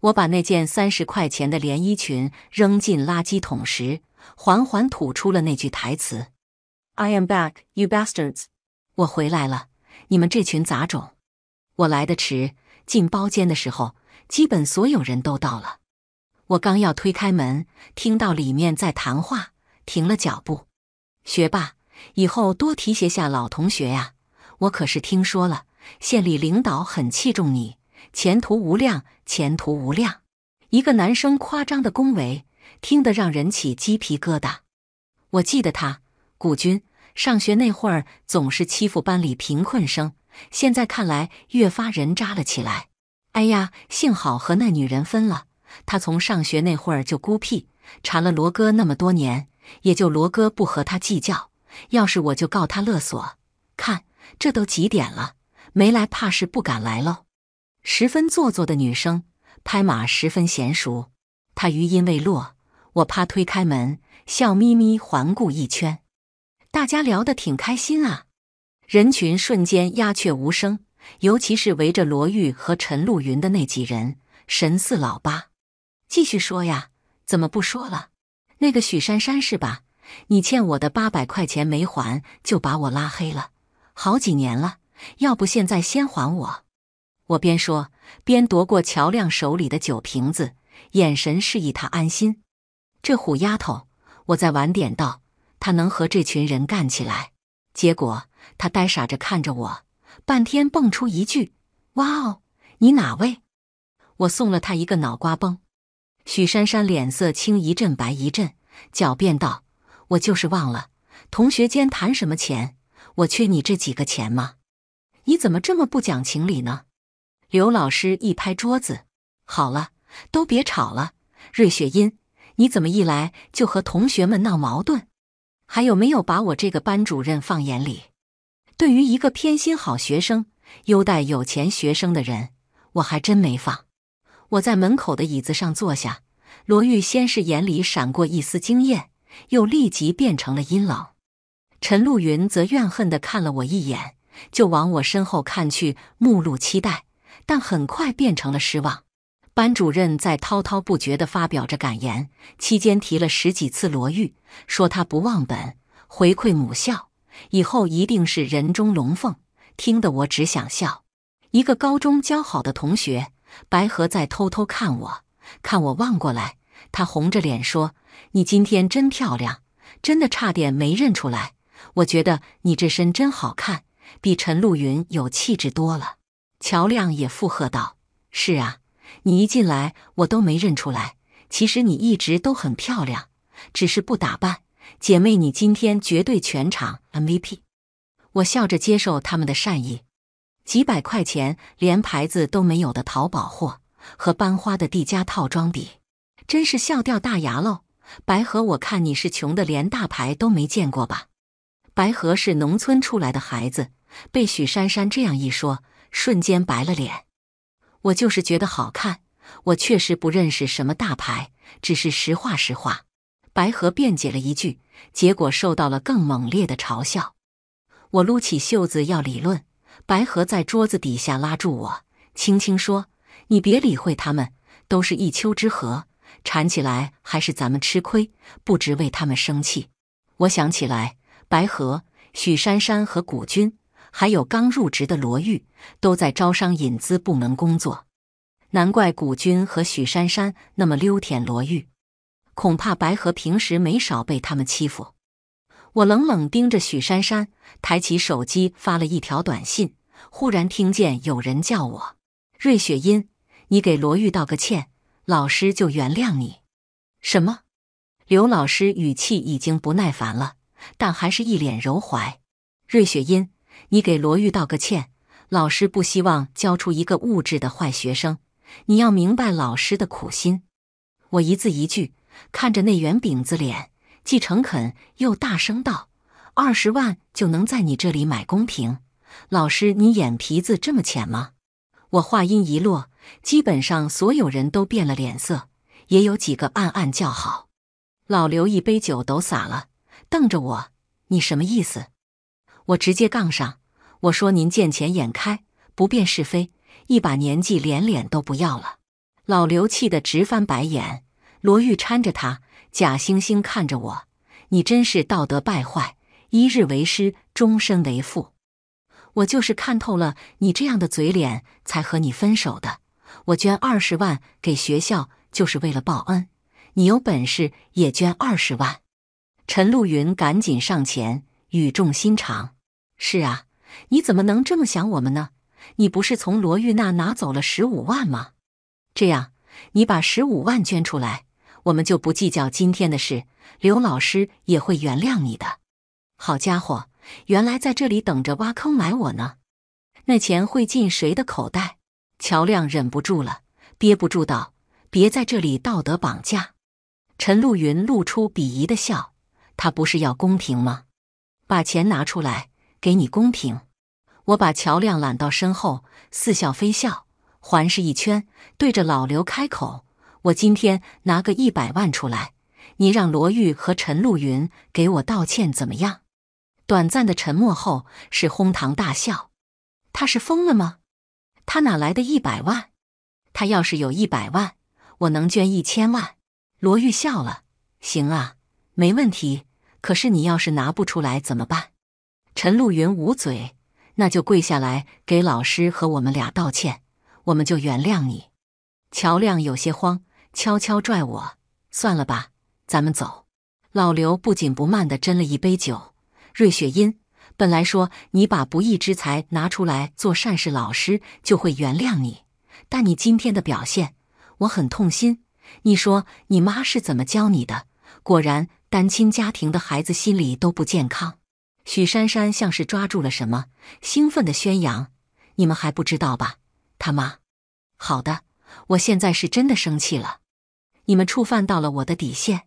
我把那件三十块钱的连衣裙扔进垃圾桶时，缓缓吐出了那句台词：“I am back, you bastards。”我回来了，你们这群杂种。我来的迟，进包间的时候，基本所有人都到了。我刚要推开门，听到里面在谈话，停了脚步。学霸。以后多提携下老同学呀！我可是听说了，县里领导很器重你，前途无量，前途无量！一个男生夸张的恭维，听得让人起鸡皮疙瘩。我记得他，古军，上学那会儿总是欺负班里贫困生，现在看来越发人渣了起来。哎呀，幸好和那女人分了。他从上学那会儿就孤僻，缠了罗哥那么多年，也就罗哥不和他计较。要是我就告他勒索。看这都几点了，没来怕是不敢来喽。十分做作的女生拍马十分娴熟。她余音未落，我啪推开门，笑眯眯环顾一圈，大家聊得挺开心啊。人群瞬间鸦雀无声，尤其是围着罗玉和陈露云的那几人，神似老八。继续说呀，怎么不说了？那个许珊珊是吧？你欠我的八百块钱没还，就把我拉黑了，好几年了。要不现在先还我。我边说边夺过乔亮手里的酒瓶子，眼神示意他安心。这虎丫头，我再晚点到，她能和这群人干起来。结果她呆傻着看着我，半天蹦出一句：“哇哦，你哪位？”我送了他一个脑瓜崩。许珊珊脸色青一阵白一阵，狡辩道。我就是忘了，同学间谈什么钱？我缺你这几个钱吗？你怎么这么不讲情理呢？刘老师一拍桌子：“好了，都别吵了。”瑞雪音，你怎么一来就和同学们闹矛盾？还有没有把我这个班主任放眼里？对于一个偏心好学生、优待有钱学生的人，我还真没放。我在门口的椅子上坐下。罗玉先是眼里闪过一丝惊艳。又立即变成了阴冷。陈露云则怨恨地看了我一眼，就往我身后看去，目露期待，但很快变成了失望。班主任在滔滔不绝地发表着感言，期间提了十几次罗玉，说他不忘本，回馈母校，以后一定是人中龙凤。听得我只想笑。一个高中交好的同学白河在偷偷看我，看我望过来，他红着脸说。你今天真漂亮，真的差点没认出来。我觉得你这身真好看，比陈露云有气质多了。乔亮也附和道：“是啊，你一进来我都没认出来。其实你一直都很漂亮，只是不打扮。姐妹，你今天绝对全场 MVP。”我笑着接受他们的善意。几百块钱连牌子都没有的淘宝货，和班花的蒂佳套装比，真是笑掉大牙喽。白河，我看你是穷的连大牌都没见过吧？白河是农村出来的孩子，被许珊珊这样一说，瞬间白了脸。我就是觉得好看，我确实不认识什么大牌，只是实话实话。白河辩解了一句，结果受到了更猛烈的嘲笑。我撸起袖子要理论，白河在桌子底下拉住我，轻轻说：“你别理会他们，都是一丘之貉。”缠起来还是咱们吃亏，不值为他们生气。我想起来，白河、许珊珊和古军，还有刚入职的罗玉，都在招商引资部门工作。难怪古军和许珊珊那么溜舔罗玉，恐怕白河平时没少被他们欺负。我冷冷盯着许珊珊，抬起手机发了一条短信。忽然听见有人叫我：“瑞雪音，你给罗玉道个歉。”老师就原谅你，什么？刘老师语气已经不耐烦了，但还是一脸柔怀。瑞雪音，你给罗玉道个歉。老师不希望教出一个物质的坏学生，你要明白老师的苦心。我一字一句看着那圆饼子脸，既诚恳又大声道：“二十万就能在你这里买公平？老师，你眼皮子这么浅吗？”我话音一落。基本上所有人都变了脸色，也有几个暗暗叫好。老刘一杯酒都洒了，瞪着我：“你什么意思？”我直接杠上：“我说您见钱眼开，不辨是非，一把年纪连脸都不要了。”老刘气得直翻白眼。罗玉搀着他，假惺惺看着我：“你真是道德败坏，一日为师，终身为父。我就是看透了你这样的嘴脸，才和你分手的。”我捐二十万给学校，就是为了报恩。你有本事也捐二十万。陈露云赶紧上前，语重心长：“是啊，你怎么能这么想我们呢？你不是从罗玉那拿走了十五万吗？这样，你把十五万捐出来，我们就不计较今天的事。刘老师也会原谅你的。好家伙，原来在这里等着挖坑埋我呢！那钱会进谁的口袋？”乔亮忍不住了，憋不住道：“别在这里道德绑架。”陈露云露出鄙夷的笑。他不是要公平吗？把钱拿出来，给你公平。我把乔亮揽到身后，似笑非笑，环视一圈，对着老刘开口：“我今天拿个一百万出来，你让罗玉和陈露云给我道歉，怎么样？”短暂的沉默后，是哄堂大笑。他是疯了吗？他哪来的一百万？他要是有一百万，我能捐一千万。罗玉笑了：“行啊，没问题。可是你要是拿不出来怎么办？”陈露云捂嘴：“那就跪下来给老师和我们俩道歉，我们就原谅你。”乔亮有些慌，悄悄拽我：“算了吧，咱们走。”老刘不紧不慢的斟了一杯酒，瑞雪音本来说你把不义之财拿出来做善事，老师就会原谅你。但你今天的表现，我很痛心。你说你妈是怎么教你的？果然，单亲家庭的孩子心理都不健康。许珊珊像是抓住了什么，兴奋的宣扬：“你们还不知道吧？他妈，好的，我现在是真的生气了，你们触犯到了我的底线。”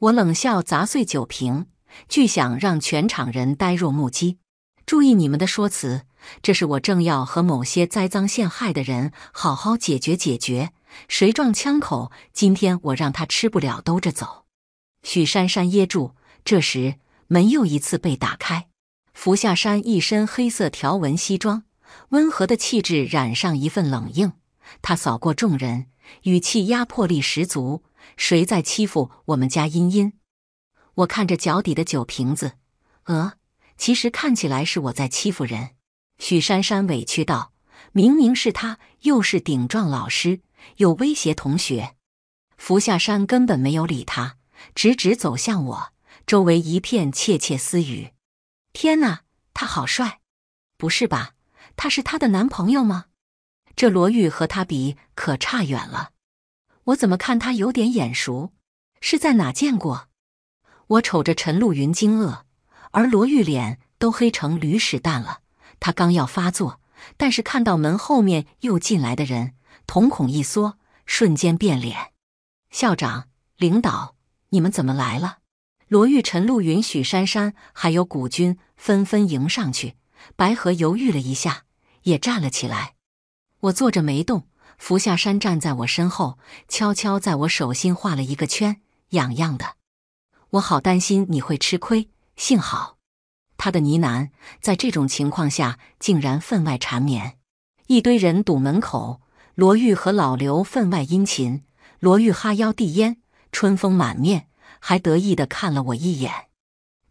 我冷笑，砸碎酒瓶。巨响让全场人呆若木鸡。注意你们的说辞，这是我正要和某些栽赃陷害的人好好解决解决。谁撞枪口？今天我让他吃不了兜着走。许珊珊噎住。这时门又一次被打开，福下山一身黑色条纹西装，温和的气质染上一份冷硬。他扫过众人，语气压迫力十足。谁在欺负我们家茵茵？我看着脚底的酒瓶子，呃，其实看起来是我在欺负人。许珊珊委屈道：“明明是他，又是顶撞老师，又威胁同学。”福下山根本没有理他，直直走向我。周围一片窃窃私语：“天哪，他好帅！不是吧？他是她的男朋友吗？这罗玉和他比可差远了。我怎么看他有点眼熟？是在哪见过？”我瞅着陈露云惊愕，而罗玉脸都黑成驴屎蛋了。他刚要发作，但是看到门后面又进来的人，瞳孔一缩，瞬间变脸。校长、领导，你们怎么来了？罗玉、陈露云、许珊珊，还有古军纷纷迎上去。白河犹豫了一下，也站了起来。我坐着没动，扶下山站在我身后，悄悄在我手心画了一个圈，痒痒的。我好担心你会吃亏，幸好，他的呢喃在这种情况下竟然分外缠绵。一堆人堵门口，罗玉和老刘分外殷勤。罗玉哈腰递烟，春风满面，还得意的看了我一眼。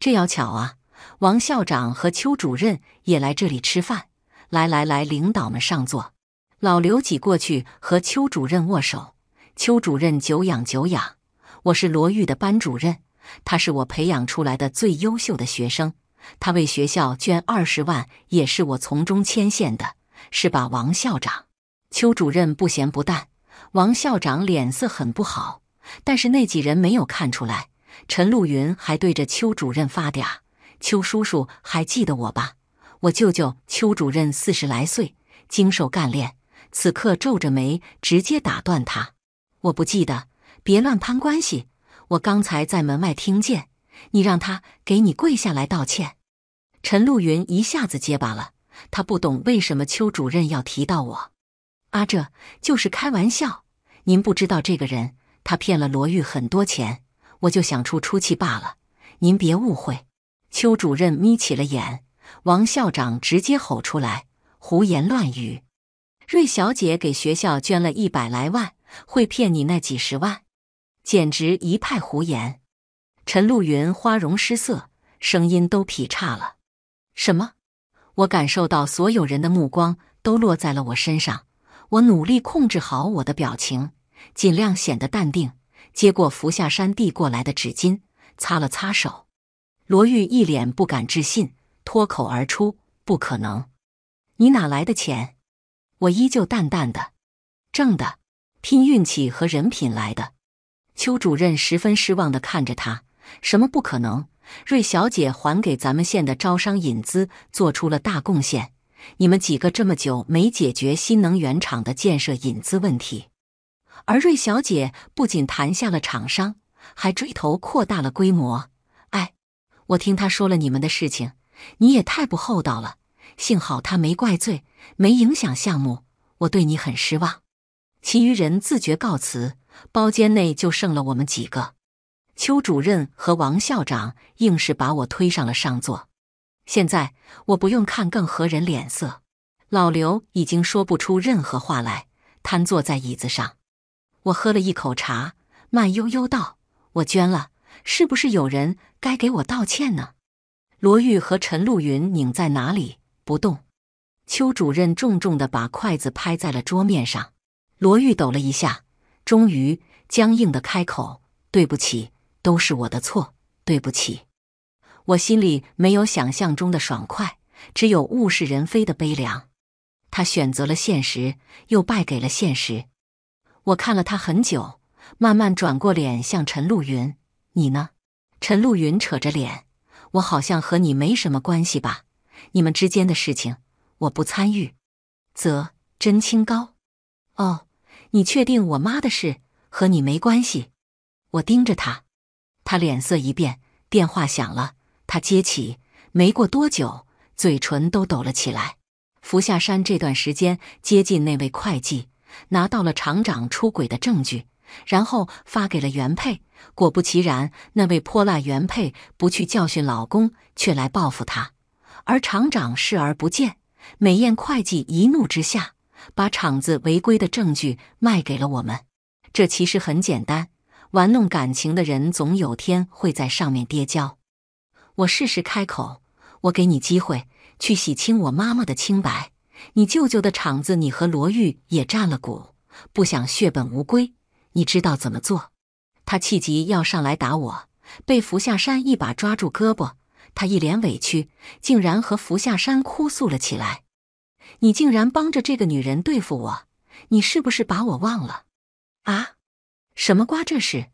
这要巧啊！王校长和邱主任也来这里吃饭。来来来，领导们上座。老刘挤过去和邱主任握手。邱主任久仰久仰，我是罗玉的班主任。他是我培养出来的最优秀的学生，他为学校捐二十万，也是我从中牵线的，是吧？王校长，邱主任不咸不淡。王校长脸色很不好，但是那几人没有看出来。陈露云还对着邱主任发嗲。邱叔叔还记得我吧？我舅舅邱主任四十来岁，精瘦干练。此刻皱着眉，直接打断他：“我不记得，别乱攀关系。”我刚才在门外听见你让他给你跪下来道歉，陈露云一下子结巴了。他不懂为什么邱主任要提到我。啊，这就是开玩笑。您不知道这个人，他骗了罗玉很多钱，我就想出出气罢了。您别误会。邱主任眯起了眼，王校长直接吼出来：“胡言乱语！瑞小姐给学校捐了一百来万，会骗你那几十万？”简直一派胡言！陈露云花容失色，声音都劈叉了。什么？我感受到所有人的目光都落在了我身上。我努力控制好我的表情，尽量显得淡定，接过福下山递过来的纸巾，擦了擦手。罗玉一脸不敢置信，脱口而出：“不可能！你哪来的钱？”我依旧淡淡的：“挣的，拼运气和人品来的。”邱主任十分失望的看着他，什么不可能？芮小姐还给咱们县的招商引资做出了大贡献，你们几个这么久没解决新能源厂的建设引资问题，而芮小姐不仅谈下了厂商，还追头扩大了规模。哎，我听他说了你们的事情，你也太不厚道了。幸好他没怪罪，没影响项目，我对你很失望。其余人自觉告辞。包间内就剩了我们几个，邱主任和王校长硬是把我推上了上座。现在我不用看更何人脸色，老刘已经说不出任何话来，瘫坐在椅子上。我喝了一口茶，慢悠悠道：“我捐了，是不是有人该给我道歉呢？”罗玉和陈露云拧在哪里不动？邱主任重重的把筷子拍在了桌面上。罗玉抖了一下。终于僵硬的开口：“对不起，都是我的错。对不起，我心里没有想象中的爽快，只有物是人非的悲凉。”他选择了现实，又败给了现实。我看了他很久，慢慢转过脸向陈露云：“你呢？”陈露云扯着脸：“我好像和你没什么关系吧？你们之间的事情，我不参与，则真清高。”哦。你确定我妈的事和你没关系？我盯着他，他脸色一变。电话响了，他接起，没过多久，嘴唇都抖了起来。福下山这段时间，接近那位会计，拿到了厂长出轨的证据，然后发给了原配。果不其然，那位泼辣原配不去教训老公，却来报复他，而厂长视而不见。美艳会计一怒之下。把厂子违规的证据卖给了我们，这其实很简单。玩弄感情的人总有天会在上面跌跤。我适时开口，我给你机会去洗清我妈妈的清白。你舅舅的厂子，你和罗玉也占了股，不想血本无归，你知道怎么做？他气急要上来打我，被福下山一把抓住胳膊，他一脸委屈，竟然和福下山哭诉了起来。你竟然帮着这个女人对付我！你是不是把我忘了？啊，什么瓜这是？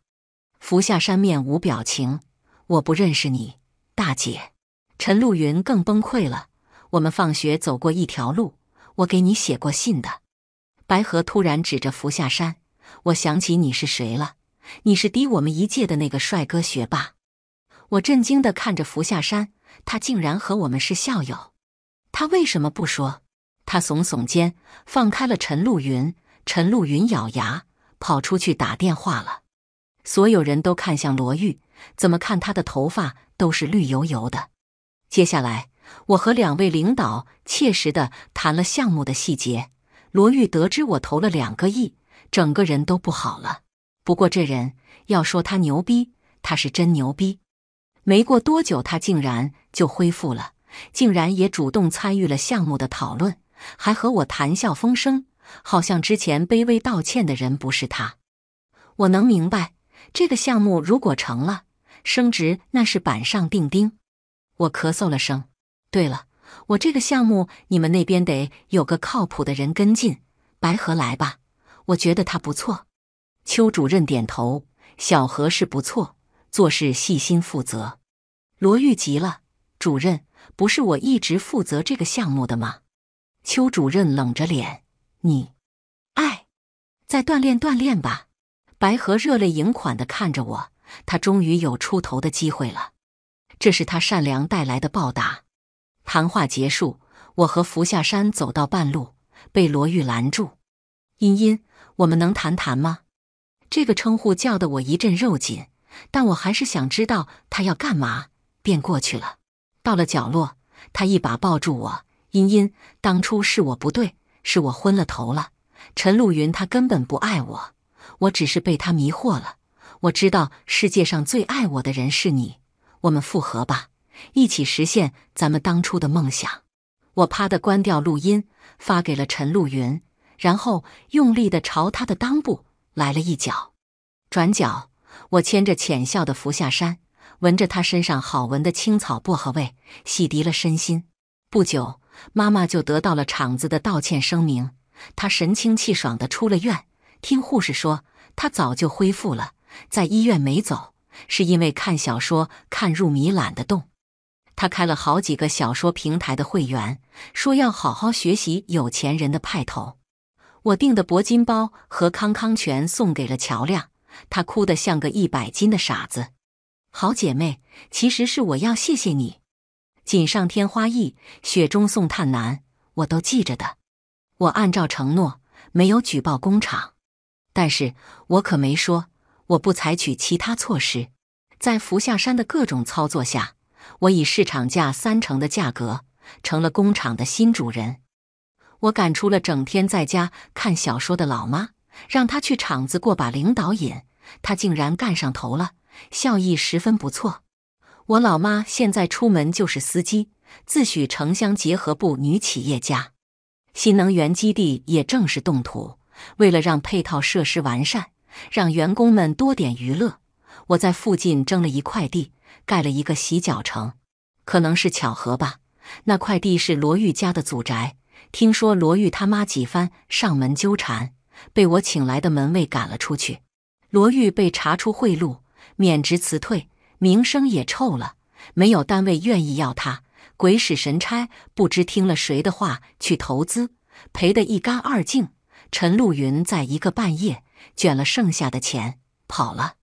福下山面无表情，我不认识你，大姐。陈露云更崩溃了。我们放学走过一条路，我给你写过信的。白河突然指着福下山，我想起你是谁了，你是低我们一届的那个帅哥学霸。我震惊的看着福下山，他竟然和我们是校友，他为什么不说？他耸耸肩，放开了陈露云。陈露云咬牙跑出去打电话了。所有人都看向罗玉，怎么看他的头发都是绿油油的。接下来，我和两位领导切实的谈了项目的细节。罗玉得知我投了两个亿，整个人都不好了。不过这人要说他牛逼，他是真牛逼。没过多久，他竟然就恢复了，竟然也主动参与了项目的讨论。还和我谈笑风生，好像之前卑微道歉的人不是他。我能明白，这个项目如果成了，升职那是板上钉钉。我咳嗽了声。对了，我这个项目你们那边得有个靠谱的人跟进。白河来吧，我觉得他不错。邱主任点头：“小何是不错，做事细心负责。”罗玉急了：“主任，不是我一直负责这个项目的吗？”邱主任冷着脸，你，哎，再锻炼锻炼吧。白河热泪盈眶的看着我，他终于有出头的机会了，这是他善良带来的报答。谈话结束，我和福下山走到半路，被罗玉拦住。茵茵，我们能谈谈吗？这个称呼叫得我一阵肉紧，但我还是想知道他要干嘛，便过去了。到了角落，他一把抱住我。茵茵，当初是我不对，是我昏了头了。陈露云，他根本不爱我，我只是被他迷惑了。我知道世界上最爱我的人是你，我们复合吧，一起实现咱们当初的梦想。我啪的关掉录音，发给了陈露云，然后用力的朝他的裆部来了一脚。转角，我牵着浅笑的服下山，闻着他身上好闻的青草薄荷味，洗涤了身心。不久。妈妈就得到了厂子的道歉声明，她神清气爽地出了院。听护士说，她早就恢复了，在医院没走，是因为看小说看入迷，懒得动。她开了好几个小说平台的会员，说要好好学习有钱人的派头。我订的铂金包和康康全送给了乔亮，她哭得像个一百斤的傻子。好姐妹，其实是我要谢谢你。锦上添花易，雪中送炭难，我都记着的。我按照承诺，没有举报工厂，但是我可没说我不采取其他措施。在福下山的各种操作下，我以市场价三成的价格，成了工厂的新主人。我赶出了整天在家看小说的老妈，让她去厂子过把领导瘾，她竟然干上头了，效益十分不错。我老妈现在出门就是司机，自诩城乡结合部女企业家。新能源基地也正是动土，为了让配套设施完善，让员工们多点娱乐，我在附近征了一块地，盖了一个洗脚城。可能是巧合吧，那块地是罗玉家的祖宅，听说罗玉他妈几番上门纠缠，被我请来的门卫赶了出去。罗玉被查出贿赂，免职辞退。名声也臭了，没有单位愿意要他。鬼使神差，不知听了谁的话去投资，赔得一干二净。陈露云在一个半夜卷了剩下的钱跑了，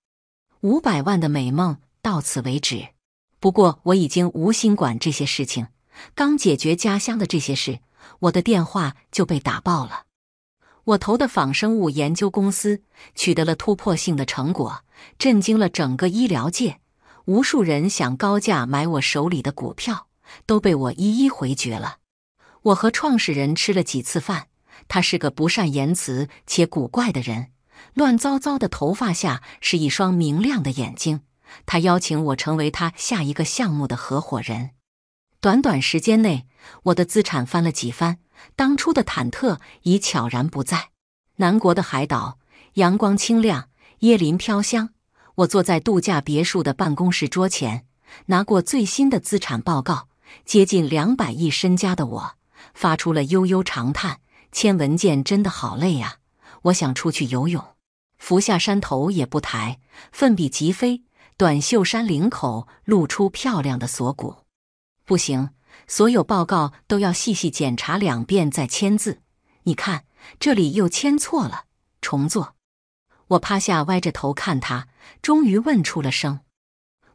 五百万的美梦到此为止。不过我已经无心管这些事情，刚解决家乡的这些事，我的电话就被打爆了。我投的仿生物研究公司取得了突破性的成果，震惊了整个医疗界。无数人想高价买我手里的股票，都被我一一回绝了。我和创始人吃了几次饭，他是个不善言辞且古怪的人，乱糟糟的头发下是一双明亮的眼睛。他邀请我成为他下一个项目的合伙人。短短时间内，我的资产翻了几番，当初的忐忑已悄然不在。南国的海岛，阳光清亮，椰林飘香。我坐在度假别墅的办公室桌前，拿过最新的资产报告。接近两百亿身家的我，发出了悠悠长叹。签文件真的好累呀！我想出去游泳。俯下山头也不抬，奋笔疾飞。短袖衫领口露出漂亮的锁骨。不行，所有报告都要细细检查两遍再签字。你看，这里又签错了，重做。我趴下，歪着头看他，终于问出了声：“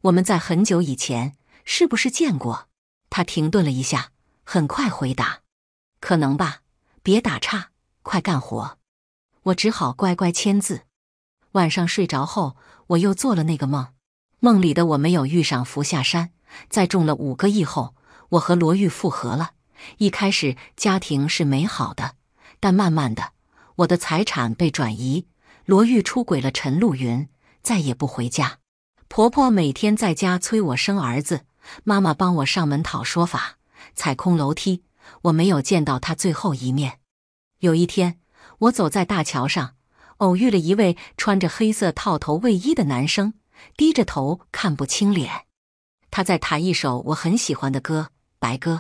我们在很久以前是不是见过？”他停顿了一下，很快回答：“可能吧。”别打岔，快干活。我只好乖乖签字。晚上睡着后，我又做了那个梦。梦里的我没有遇上福下山，在中了五个亿后，我和罗玉复合了。一开始家庭是美好的，但慢慢的，我的财产被转移。罗玉出轨了，陈露云再也不回家。婆婆每天在家催我生儿子，妈妈帮我上门讨说法，踩空楼梯，我没有见到她最后一面。有一天，我走在大桥上，偶遇了一位穿着黑色套头卫衣的男生，低着头看不清脸。他在弹一首我很喜欢的歌《白鸽》，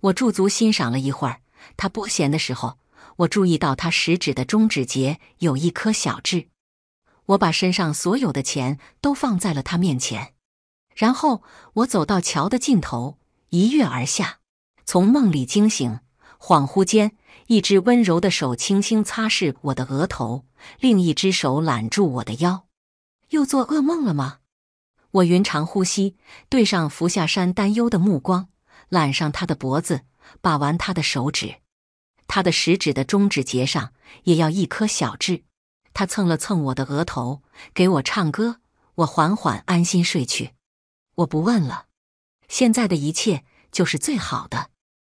我驻足欣赏了一会儿。他拨弦的时候。我注意到他食指的中指节有一颗小痣，我把身上所有的钱都放在了他面前，然后我走到桥的尽头，一跃而下。从梦里惊醒，恍惚间，一只温柔的手轻轻擦拭我的额头，另一只手揽住我的腰。又做噩梦了吗？我匀长呼吸，对上福下山担忧的目光，揽上他的脖子，把玩他的手指。他的食指的中指节上也要一颗小痣，他蹭了蹭我的额头，给我唱歌，我缓缓安心睡去。我不问了，现在的一切就是最好的。